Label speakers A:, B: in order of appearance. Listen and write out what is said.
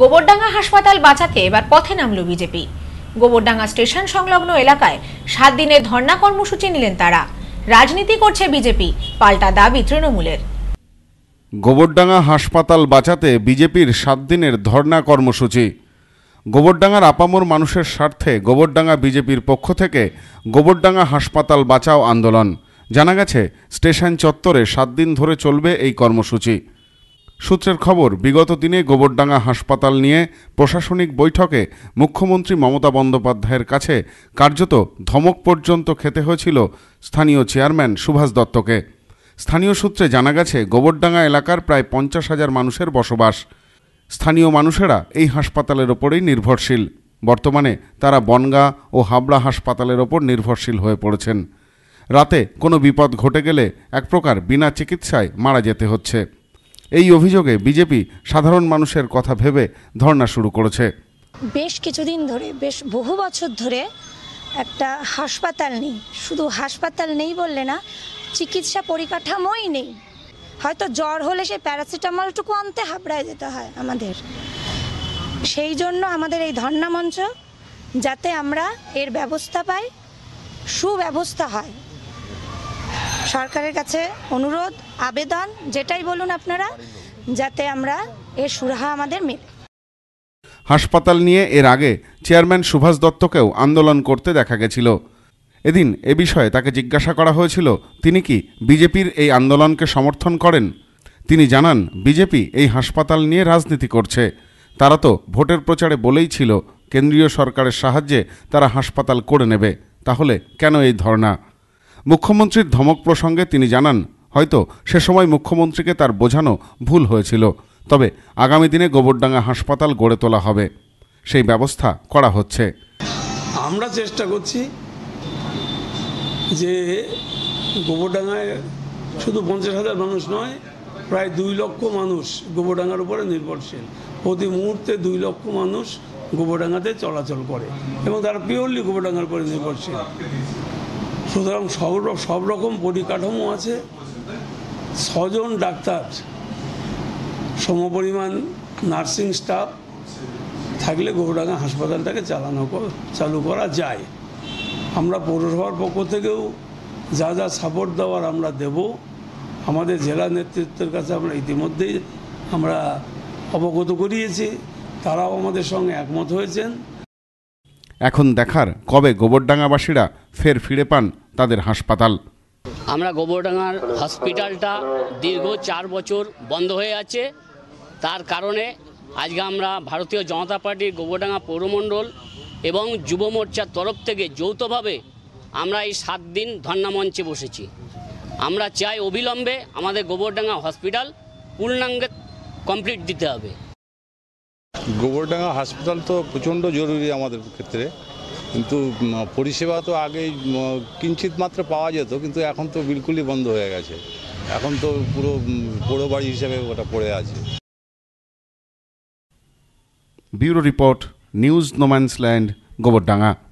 A: গোবরডাঙ্গা হাসপাতাল বাঁচাতে এবার পথে নামল বিজেপি গোবরডাঙ্গা স্টেশন সংলগ্ন এলাকায় সাত দিনের ধর্ণা কর্মসূচি নিলেন তারা রাজনীতি করছে বিজেপি পাল্টা দাবি তৃণমূলের
B: গোবরডাঙ্গা হাসপাতাল বাঁচাতে বিজেপির সাত দিনের ধর্ণা কর্মসূচি গোবরডাঙ্গার আপামর মানুষের স্বার্থে গোবরডাঙ্গা বিজেপির পক্ষ থেকে গোবরডাঙ্গা হাসপাতাল বাঁচাও আন্দোলন জানা গেছে স্টেশন চত্বরে সাত দিন ধরে চলবে এই কর্মসূচি সূত্রের খবর বিগত দিনে গোবরডাঙ্গা হাসপাতাল নিয়ে প্রশাসনিক বৈঠকে মুখ্যমন্ত্রী মমতা বন্দ্যোপাধ্যায়ের কাছে কার্যত ধমক পর্যন্ত খেতে হয়েছিল স্থানীয় চেয়ারম্যান সুভাষ দত্তকে স্থানীয় সূত্রে জানা গেছে গোবরডাঙ্গা এলাকার প্রায় পঞ্চাশ হাজার মানুষের বসবাস স্থানীয় মানুষেরা এই হাসপাতালের ওপরেই নির্ভরশীল বর্তমানে তারা বনগা ও হাবড়া হাসপাতালের ওপর নির্ভরশীল হয়ে পড়েছেন রাতে কোনো বিপদ ঘটে গেলে এক প্রকার বিনা চিকিৎসায় মারা যেতে হচ্ছে এই অভিযোগে বিজেপি সাধারণ মানুষের কথা ভেবে ধর্ণা শুরু করেছে
A: বেশ কিছুদিন ধরে বেশ বহু বছর ধরে একটা হাসপাতাল নেই শুধু হাসপাতাল নেই বললে না চিকিৎসা পরিকাঠামোই নেই হয়তো জ্বর হলে সেই প্যারাসিটামলটুকু আনতে হাবড়ায় যেতে হয় আমাদের সেই জন্য আমাদের এই ধর্ণা মঞ্চ যাতে আমরা এর ব্যবস্থা পাই সুব্যবস্থা হয় সরকারের কাছে অনুরোধ আবেদন যেটাই বলুন আপনারা যাতে আমরা এ সুরাহা আমাদের
B: মেলে হাসপাতাল নিয়ে এর আগে চেয়ারম্যান সুভাষ দত্তকেও আন্দোলন করতে দেখা গেছিল এদিন এ বিষয়ে তাকে জিজ্ঞাসা করা হয়েছিল তিনি কি বিজেপির এই আন্দোলনকে সমর্থন করেন তিনি জানান বিজেপি এই হাসপাতাল নিয়ে রাজনীতি করছে তারা তো ভোটের প্রচারে বলেই ছিল কেন্দ্রীয় সরকারের সাহায্যে তারা হাসপাতাল করে নেবে তাহলে কেন এই ধর্ণা মুখ্যমন্ত্রীর ধমক প্রসঙ্গে তিনি জানান হয়তো সে সময় মুখ্যমন্ত্রীকে তার বোঝানো ভুল হয়েছিল তবে আগামী দিনে গোবরডাঙ্গা হাসপাতাল গড়ে তোলা হবে সেই ব্যবস্থা করা হচ্ছে
C: আমরা চেষ্টা করছি যে গোবরডাঙ্গায় শুধু পঞ্চাশ হাজার মানুষ নয় প্রায় দুই লক্ষ মানুষ গোবরডাঙ্গার উপরে নির্ভরশীল প্রতি মুহূর্তে দুই লক্ষ মানুষ গোবরডাঙ্গাতে চলাচল করে এবং তারা পিওরলি গোবরডাঙ্গার উপরে নির্ভরশীল সুতরাং সব সব রকম পরিকাঠামো আছে ছজন ডাক্তার সমপরিমাণ নার্সিং স্টাফ থাকলে গৌরাঙ্গা হাসপাতালটাকে চালানো চালু করা যায় আমরা পৌরসভার পক্ষ থেকেও যা যা সাপোর্ট দেওয়ার আমরা দেব আমাদের জেলা নেতৃত্বের কাছে আমরা ইতিমধ্যেই আমরা অবগত করিয়েছি তারাও আমাদের সঙ্গে একমত হয়েছেন
B: এখন দেখার কবে গোবরডাঙ্গাবাসীরা ফের ফিরে পান তাদের হাসপাতাল
C: আমরা গোবরডাঙ্গার
A: হসপিটালটা দীর্ঘ চার বছর বন্ধ হয়ে আছে তার কারণে আজকে আমরা ভারতীয় জনতা পার্টির গোবরডাঙ্গা পৌরমণ্ডল এবং যুব মোর্চার তরফ থেকে যৌথভাবে আমরা এই সাত দিন ধর্না মঞ্চে বসেছি আমরা চাই অবিলম্বে আমাদের গোবরডাঙ্গা হসপিটাল পূর্ণাঙ্গে কমপ্লিট দিতে হবে
B: গোবরডাঙ্গা হাসপাতাল তো প্রচণ্ড জরুরি আমাদের ক্ষেত্রে কিন্তু পরিষেবা তো আগে কিঞ্চিত মাত্র পাওয়া যেত কিন্তু এখন তো বিলকুলই বন্ধ হয়ে গেছে
C: এখন তো পুরো পোড়ো বাড়ি হিসেবে ওটা পড়ে আছে
B: bureau report news no man's land Gobardanga